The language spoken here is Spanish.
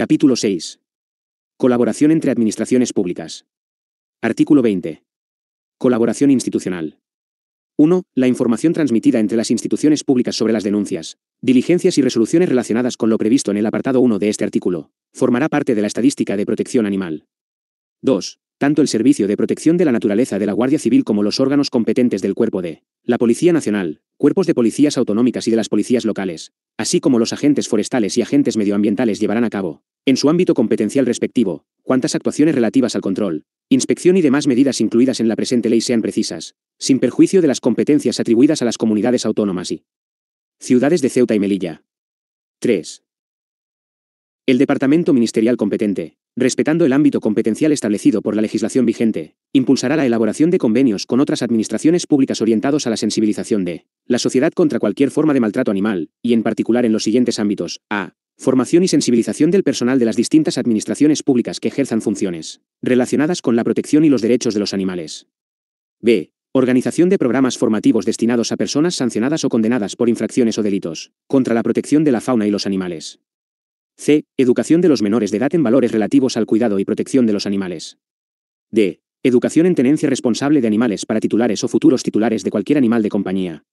Capítulo 6. Colaboración entre administraciones públicas. Artículo 20. Colaboración institucional. 1. La información transmitida entre las instituciones públicas sobre las denuncias, diligencias y resoluciones relacionadas con lo previsto en el apartado 1 de este artículo, formará parte de la estadística de protección animal. 2. Tanto el Servicio de Protección de la Naturaleza de la Guardia Civil como los órganos competentes del cuerpo de la Policía Nacional, cuerpos de policías autonómicas y de las policías locales, así como los agentes forestales y agentes medioambientales llevarán a cabo, en su ámbito competencial respectivo, cuantas actuaciones relativas al control, inspección y demás medidas incluidas en la presente ley sean precisas, sin perjuicio de las competencias atribuidas a las comunidades autónomas y ciudades de Ceuta y Melilla. 3. El departamento ministerial competente, respetando el ámbito competencial establecido por la legislación vigente, impulsará la elaboración de convenios con otras administraciones públicas orientados a la sensibilización de la sociedad contra cualquier forma de maltrato animal, y en particular en los siguientes ámbitos. A. Formación y sensibilización del personal de las distintas administraciones públicas que ejerzan funciones relacionadas con la protección y los derechos de los animales. B. Organización de programas formativos destinados a personas sancionadas o condenadas por infracciones o delitos contra la protección de la fauna y los animales. C. Educación de los menores de edad en valores relativos al cuidado y protección de los animales. D. Educación en tenencia responsable de animales para titulares o futuros titulares de cualquier animal de compañía,